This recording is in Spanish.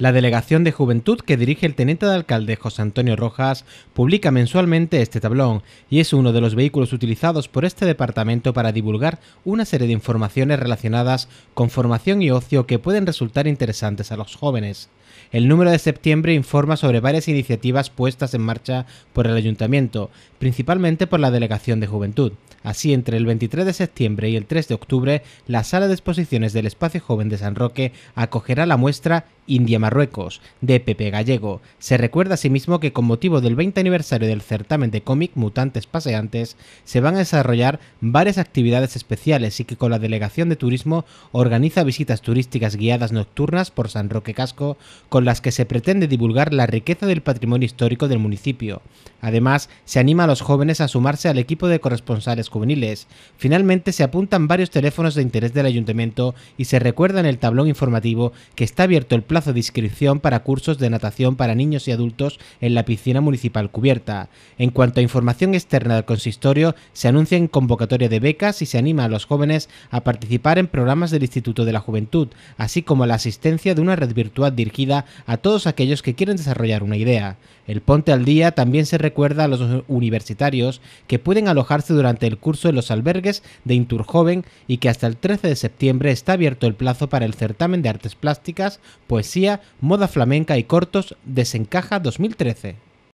La Delegación de Juventud que dirige el teniente de alcalde José Antonio Rojas publica mensualmente este tablón y es uno de los vehículos utilizados por este departamento para divulgar una serie de informaciones relacionadas con formación y ocio que pueden resultar interesantes a los jóvenes. El número de septiembre informa sobre varias iniciativas puestas en marcha por el ayuntamiento, principalmente por la Delegación de Juventud. Así, entre el 23 de septiembre y el 3 de octubre, la sala de exposiciones del Espacio Joven de San Roque acogerá la muestra India de Pepe Gallego, se recuerda asimismo que con motivo del 20 aniversario del certamen de cómic Mutantes Paseantes se van a desarrollar varias actividades especiales y que con la Delegación de Turismo organiza visitas turísticas guiadas nocturnas por San Roque Casco con las que se pretende divulgar la riqueza del patrimonio histórico del municipio. Además, se anima a los jóvenes a sumarse al equipo de corresponsales juveniles. Finalmente, se apuntan varios teléfonos de interés del ayuntamiento y se recuerda en el tablón informativo que está abierto el plazo discreto para cursos de natación para niños y adultos en la piscina municipal cubierta. En cuanto a información externa del consistorio, se anuncia en convocatoria de becas y se anima a los jóvenes a participar en programas del Instituto de la Juventud, así como la asistencia de una red virtual dirigida a todos aquellos que quieren desarrollar una idea. El Ponte al Día también se recuerda a los universitarios que pueden alojarse durante el curso en los albergues de Intur Joven y que hasta el 13 de septiembre está abierto el plazo para el certamen de artes plásticas, poesía moda flamenca y cortos, desencaja 2013.